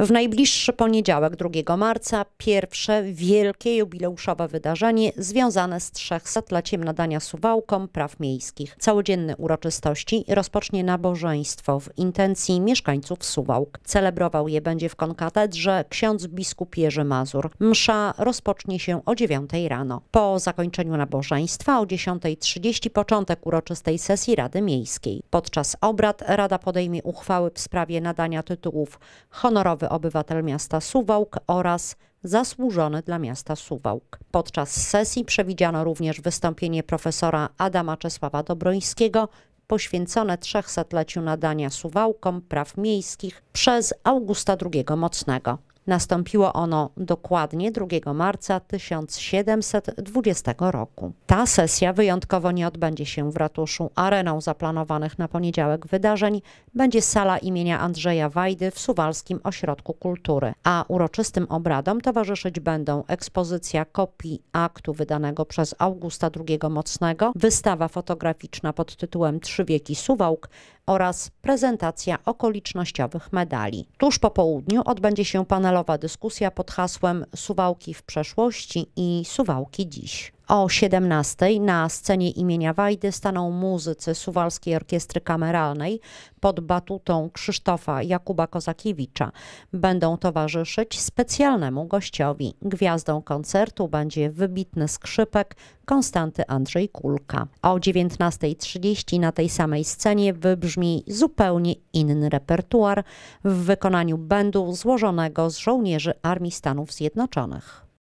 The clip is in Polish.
W najbliższy poniedziałek, 2 marca, pierwsze wielkie jubileuszowe wydarzenie związane z 300-leciem nadania Suwałkom praw miejskich. Całodzienne uroczystości rozpocznie nabożeństwo w intencji mieszkańców Suwałk. Celebrował je będzie w konkatedrze ksiądz biskup Jerzy Mazur. Msza rozpocznie się o 9 rano. Po zakończeniu nabożeństwa o 10.30 początek uroczystej sesji Rady Miejskiej. Podczas obrad Rada podejmie uchwały w sprawie nadania tytułów honorowych obywatel miasta Suwałk oraz zasłużony dla miasta Suwałk. Podczas sesji przewidziano również wystąpienie profesora Adama Czesława Dobrońskiego poświęcone 300-leciu nadania Suwałkom praw miejskich przez Augusta II Mocnego. Nastąpiło ono dokładnie 2 marca 1720 roku. Ta sesja wyjątkowo nie odbędzie się w ratuszu. Areną zaplanowanych na poniedziałek wydarzeń będzie sala imienia Andrzeja Wajdy w Suwalskim Ośrodku Kultury, a uroczystym obradom towarzyszyć będą ekspozycja kopii aktu wydanego przez Augusta II Mocnego, wystawa fotograficzna pod tytułem Trzy wieki Suwałk, oraz prezentacja okolicznościowych medali. Tuż po południu odbędzie się panelowa dyskusja pod hasłem Suwałki w przeszłości i Suwałki dziś. O 17 na scenie imienia Wajdy staną muzycy Suwalskiej Orkiestry Kameralnej pod batutą Krzysztofa Jakuba Kozakiewicza. Będą towarzyszyć specjalnemu gościowi. Gwiazdą koncertu będzie wybitny skrzypek Konstanty Andrzej Kulka. O 19.30 na tej samej scenie wybrzmi zupełnie inny repertuar w wykonaniu będu złożonego z żołnierzy Armii Stanów Zjednoczonych.